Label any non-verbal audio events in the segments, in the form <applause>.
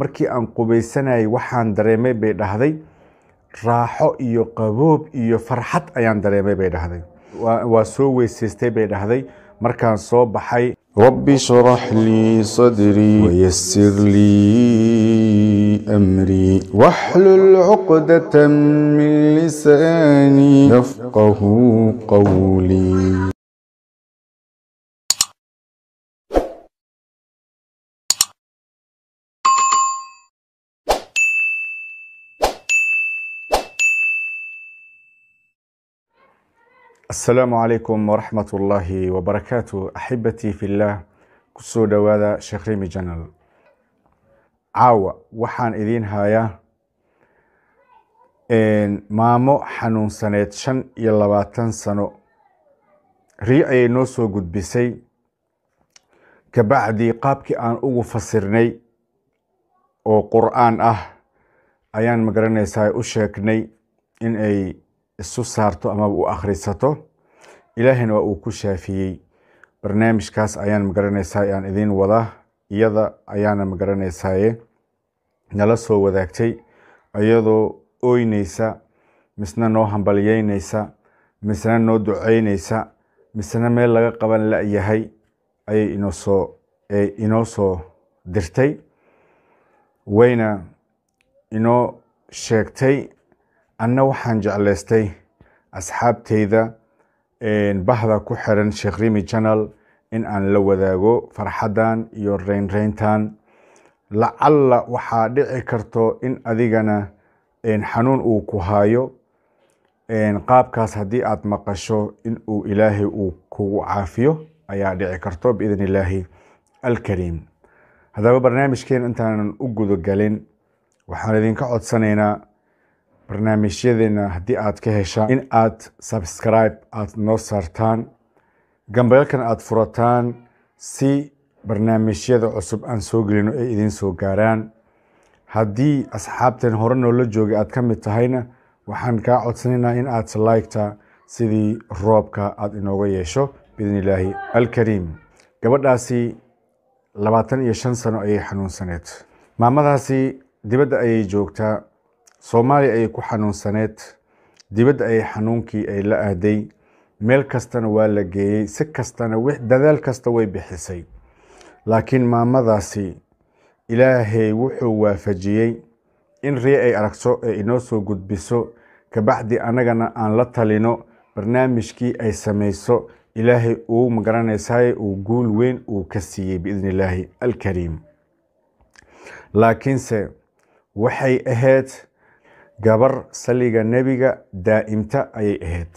markii aan qubaysanayay waxaan dareemay bay dhahday raaxo iyo qaboob iyo farxad ayaan dareemay bay dhahday waa soo weysaystay bay dhahday markaan soo baxay rabbi sharax lii sadrii wayasir lii amrii waxlul cuqdata min lisaanii yafqahu qowlii assalaamu calaykum waraxmat ullaahi wabarakaatu axibatii fillaah soo dhowaada sheekh rimi janal caawa waxaan idiin hayaa maamo xanuunsaneed shan iyo labaatan sano rii ayay noo soo gudbisay kabacdii qaabkii aan ugu fasirnay oo qur'aan ah ayaan magaranaysaa u sheegnay in ay isu saarto amaba u akhrisato ilaahayna waa uu ku shaafiyey barnaamijkaas ayaan magaranaysaay aan idiin wadaa iyada ayaana magaranaysaye nala soo wadaagtay iyadoo ooynaysa misna noo hambalyeynaysa misna noo duceynaysa misna meel laga qaban la-yahay ayay inoosoo inoo soo dirtay wayna inoo sheegtay anna waxaan jeclaystay asxaabteyda bahda ku xiran sheekh rimi channel in aan la wadaago farxaddan iyo reynreyntan lacalla waxaa dhici karto in adigana xanuun uu ku haayo qaabkaas haddii aad maqasho in uu ilaahay uu kugu caafiyo ayaa dhici karto biidn illaahi alkariim haddaba barnaamijkeen intaanan u gudagelin waxaan idinka codsanaynaa barnaamijyadeena haddii aad ka heshaan in aad subscribe aada noo saartaan gambeelkan aada furataan si barnaamijyada cusub aan soo gelino ay idiin soo gaaraan haddii asxaabteen hore noola joogay aad ka mid tahayna waxaan kaa codsanaynaa in aad salaygta sidii roobka aada inooga yeesho biidnillaahi alkariim gabadhaasi labaatan iyo shan sano ayay xanuunsaneed maamadaasi dibadda ayay joogtaa soomaaliya ayay ku xanuunsaneed dibadda ayay xanuunkii ay la aaday meel kastana waa la geeyey si kastana dadaal kasta way bixisay laakiin maamadaasi ilaahay wuxuu waafajiyey in rie ay aragto ee inoo soo gudbiso kabacdi annagana aan la talino barnaamijkii ay samayso ilaahay uu magaranaysaay uu guul weyn uu ka siiyey biidni alkariim laakiinse waxay ahayd gabar saliga nebiga daa'imta ayay ahayd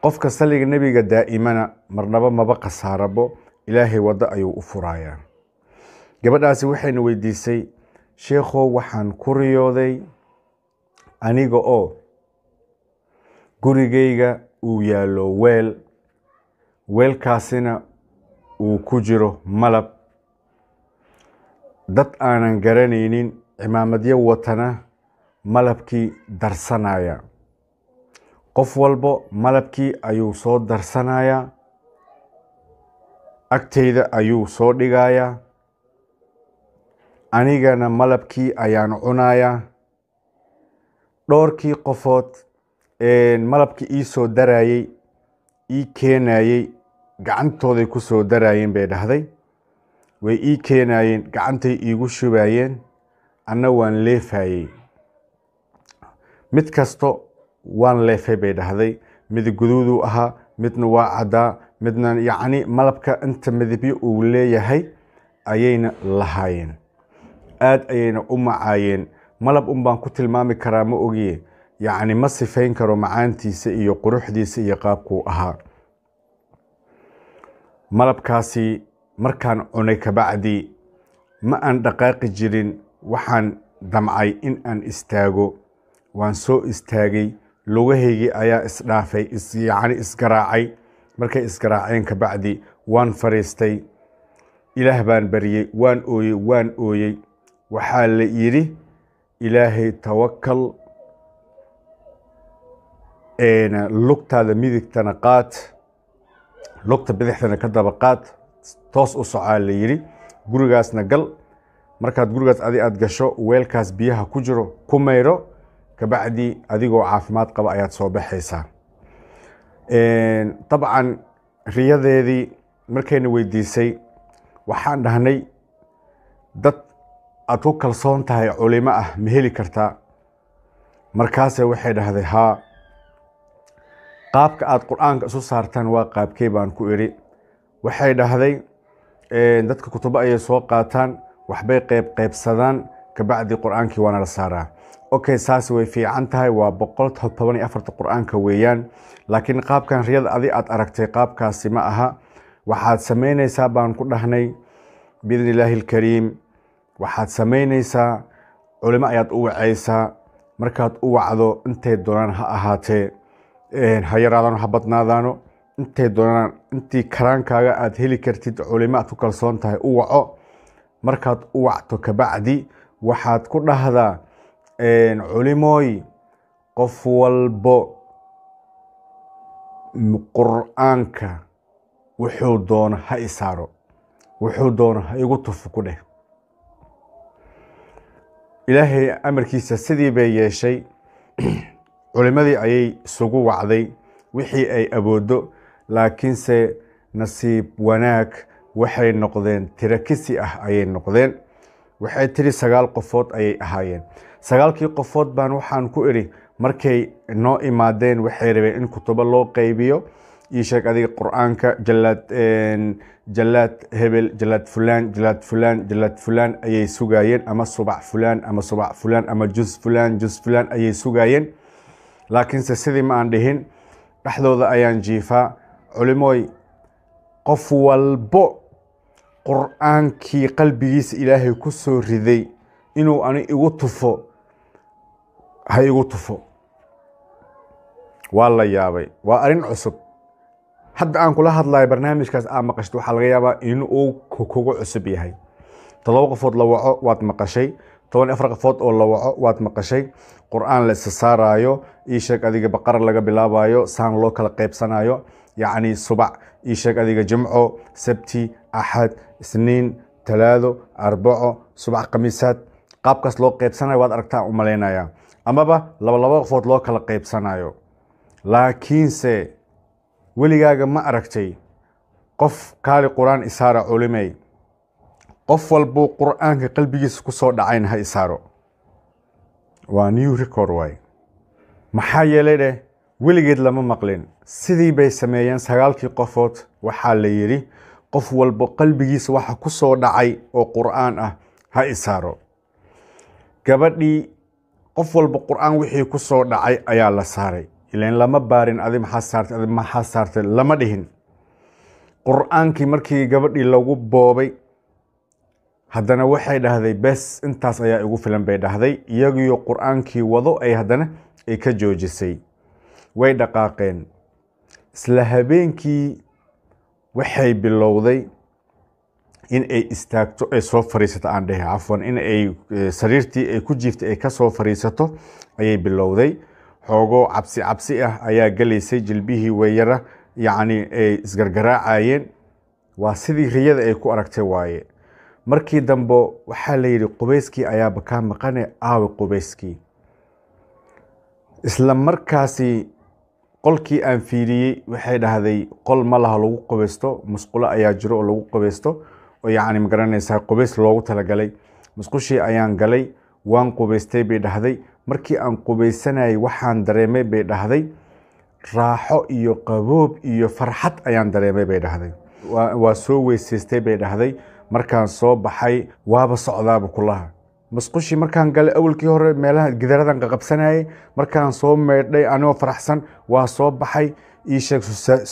qofka saliga nebiga daa'imana marnaba maba khasaarabo ilaahay waddo ayuu u furaayaa gabadhaasi waxayna weydiisay sheekhow waxaan ku riyooday aniga oo gurigayga uu yaallo weel weelkaasina uu ku jiro malab dad aanan garanaynin cimaamadyo watana malabkii darsanaya qof walbo malabkii ayuu soo darsanayaa agteyda ayuu soo dhigayaa anigana malabkii ayaan cunayaa dhowrkii qofood malabkii ii soo darayey ii keenayey gacantooday ku soo darayeen bay dhahday way ii keenayeen gacantay iigu shubayeen anna waan leefayey mid kasto waan leefay bay dhahday mid guduuduu ahaa midna waa caddaa midna yacni malabka inta midabyo uu leeyahay ayayna lahaayeen aada ayayna u macaayeen malab un baan ku tilmaami karaa ma ogiye yacni ma sifayn karo macaantiisa iyo quruxdiisa iyo qaabkuu ahaa malabkaasi markaan cunay kabacdii ma aan dhaqaaqi jirin waxaan damcay in aan istaago waan soo istaagay lugahaygii ayaa isdhaafay yani isgaraacay markay isgaraaceen kabacdi waan fadhiistay ilaah baan baryey waan ooyey waan ooyey waxaa la yidhi ilaahay tawakal lugtaada midigtana qaad lugta bidixdana ka daba qaad toos u socaa la yidhi gurigaasna gal markaad gurigaas adi aad gasho weelkaas biyaha ku jiro ku mayro kabacdi adigoo caafimaad qaba ayaad soo baxaysaa dabcan riyadeedii markayna weydiisay waxaan dhahnay dad aad ku kalsoon tahay culimo ah ma heli kartaa markaase waxay dhahday haa qaabka aad qur-aanka isu saartaan waa qaabkey baan ku idhi waxay dhahday dadka kutubo ayay soo qaataan waxbay qeybqeybsadaan kabacdi qur-aankii waana la saaraa okay saas way fiican tahay waa qur-aanka weeyaan laakiin qaabkan riyada adi aad aragtay qaabkaasi ma aha waxaad samaynaysaa baan ku dhahnay biidni illaahi alkariim waxaad samaynaysaa culimo ayaad u wacaysaa markaad u wacdo intay doonaan ha ahaatee ha yaraadaano ha badnaadaano intay doonaan intii karaankaaga aad heli kartid culimo aad ku kalsoon tahay u waco markaad u wacto kabacdi waxaad ku dhahdaa culimooy qof walbo qur'aanka wuxuu doono ha isaaro wuxuu doono ha igu tufu ku dheh ilaahay amarkiisa sidii bay yeeshay <clears throat> culimmadii ayay isugu wacday wixii ay awooddo laakiinse nasiib wanaag waxay noqdeen tirakisi ah ayay noqdeen waxay tiri sagaal qofood ayay ahaayeen sagaalkii qofood baan waxaan ku idhi markay noo imaadeen waxay rabeen in kutubo loo qaybiyo ii sheeg adiga qur-aanka jalaad jalaad hebel jalaad fulaan jalaad fulaan jalaad fulaan ayay sugaayeen ama subax fulaan ama subax fulaan ama jus fulaan jus fulaan ayay sugaayeen laakiinse sidii ma aan dhihin dhexdooda ayaan jiifaa culimooy qof walbo qur-aankii qalbigiisa ilaahay ku soo riday inuu ani igu tufo ha igu tufo waa la yaabay waa arrin cusub hadda aan kula hadlayo barnaamijkaas aad maqashta waxaa laga yaabaa inuu kugu cusub yahay todoba qofood la waco waad maqashay toban afar qofood oo la waco waad maqashay qur-aan la isa saarayo ii sheeg adiga baqara laga bilaabayo saan loo kala qaybsanayo yacni subac ii sheeg adiga jimco sabti axad isniin talaado arbaco subac khamiisaad qaabkaas loo qaybsanayo waad aragtaa u malaynayaa amaba labalaba qofood loo kala qaybsanayo laakiinse weligaaga ma aragtay qof kaali qur-aan isaara culimey qof walbuu qur'aanka qalbigiisa ku soo dhacayn ha isaaro waa new record waay maxaa yeelay dheh weligeed lama maqlin sidii bay sameeyeen sagaalkii qofood waxaa la yidhi qof walba qalbigiisa waxa ku soo dhacay oo qur'aan ah ha isaaro gabadhii qof walba qur'aan wixii ku soo dhacay ayaa la saaray ilan lama baarin adi maxaa saartay adi maxaa saartay lama dhihin qur'aankii markii gabadhii lagu boobay haddana waxay dhahday bes intaas ayaa igu filan bay dhahday iyagiyo qur'aankii wado ay haddana ay ka joojisay way dhaqaaqeen isla habeenkii waxay bilowday in ay istaagto ay soo fariisato aan dhehe cafwan in ay eh, sariirtii ay ku jiiftay ay ka soo fariisato ayay bilowday xoogoo cabsi cabsi ah ayaa galaysay jilbihii weyara yacni ay isgargaraacayeen waa sidii riyada ay ku aragtay waaye markii dambo waxaa la yidhi qubayskii ayaaba kaa maqane aawe qubayskii isla markaasi qolkii aan fiiriyey waxay dhahday qol ma laha lagu qubaysto musqulo ayaa jiro oo lagu qubaysto oo yacni ma garanaysaa qubeys loogu talagalay musqushii ayaan galay waan qubaystay bay dhahday markii aan qubaysanayay waxaan dareemay bay dhahday raaxo iyo qaboob iyo farxad ayaan dareemay bay dhahday waa soo weysaystay bay dhahday markaan soo baxay waaba socdaaba kulaha masqushii markaan galay awalkii hore meelaha gidaradan qaqabsanayay markaan soo meydhay anigoo faraxsan waa soo baxay ii sheeg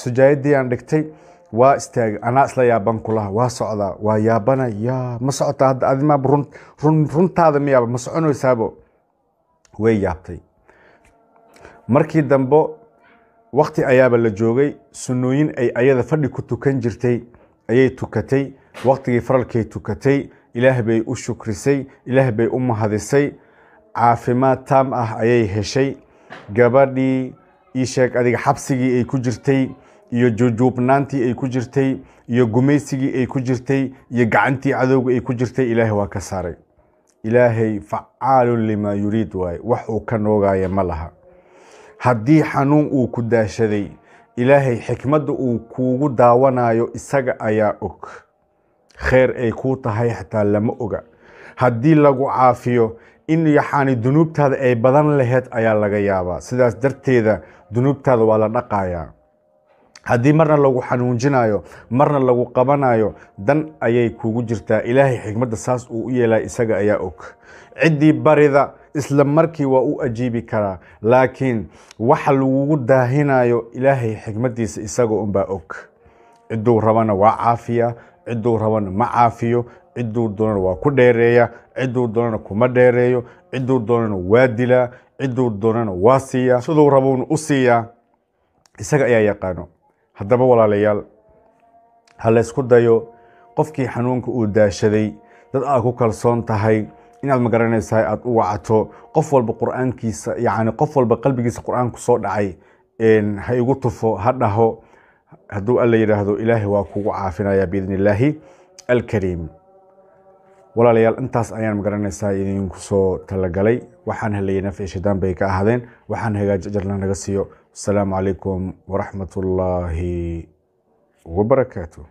sujaayadii aan dhigtay waa istaagay anaa isla yaaban kulaha waa socdaa waa yaabana yaa ma socota hadda adimaab runtaada ma yaaba ma soconaysaabo way yaabtay markii dambe wakti ayaaba la joogay sunnooyin ay ayada fadhi ku tukan jirtay ayay tukatay waktigii faralkay tukatay ilaah bay u shukrisay ilaah bay u mahadisay caafimaad taam ah ayay heshay gabadhii sheeg adiga xabsigii ay ku jirtay iyo jujuubnaantii ay ku jirtay iyo gumaysigii ay ku jirtay iyo gacantii cadowga ay ku jirtay ilaahay waa ka saaray ilaahay facaalun limaa yuriid waaye wax uu ka noogaya ma laha haddii xanuun uu ku daashaday ilaahay xikmadda uu kuugu daawanayo isaga ayaa og kheer ay kuu tahay xataa lama oga haddii lagu caafiyo in yaxaani dunuubtaada ay badan laheyd ayaa laga yaabaa sidaas darteeda dunuubtaada waa la dhaqayaa haddii marna lagu xanuunjinaayo marna lagu qabanayo dan ayay kugu jirtaa ilaahay xikmadda saas uu u yeelay isaga ayaa og ciddii barida isla markii waa u ajiibi karaa laakiin waxa lagugu daahinayo ilaahay xikmaddiisa isaga unbaa og cidduu rabana waa caafiya ciduu rabana ma caafiyo ciduu doonana waa ku dheereeya ciduu doonana kuma dheereeyo ciduu doonana waa dilaa ciduu doonana waa siiyaa siduu rabuuna u siiyaa isaga ayaa yaqaano haddaba walaalayaal ha laysku dayo qofkii xanuunka uu daashaday dad aad ku kalsoon tahay inaad magaranaysahay aad u wacato qof walba qur-aankiisa yacni qof walba qalbigiisa qur-aan soo dhacay ha igu tufo ha dhaho hadduu alla yidhaahdo ilaahay waa kugu caafinaya biidni illaahi alkariim walaalayaal intaas ayaan magaranaysaa idinku soo talagalay waxaan helayay nafci shaydaan bay ka ahaadeen waxaan hagaaji ajarna naga siiyo asalaamu calaykum waraxmatullaahi wabarakaatu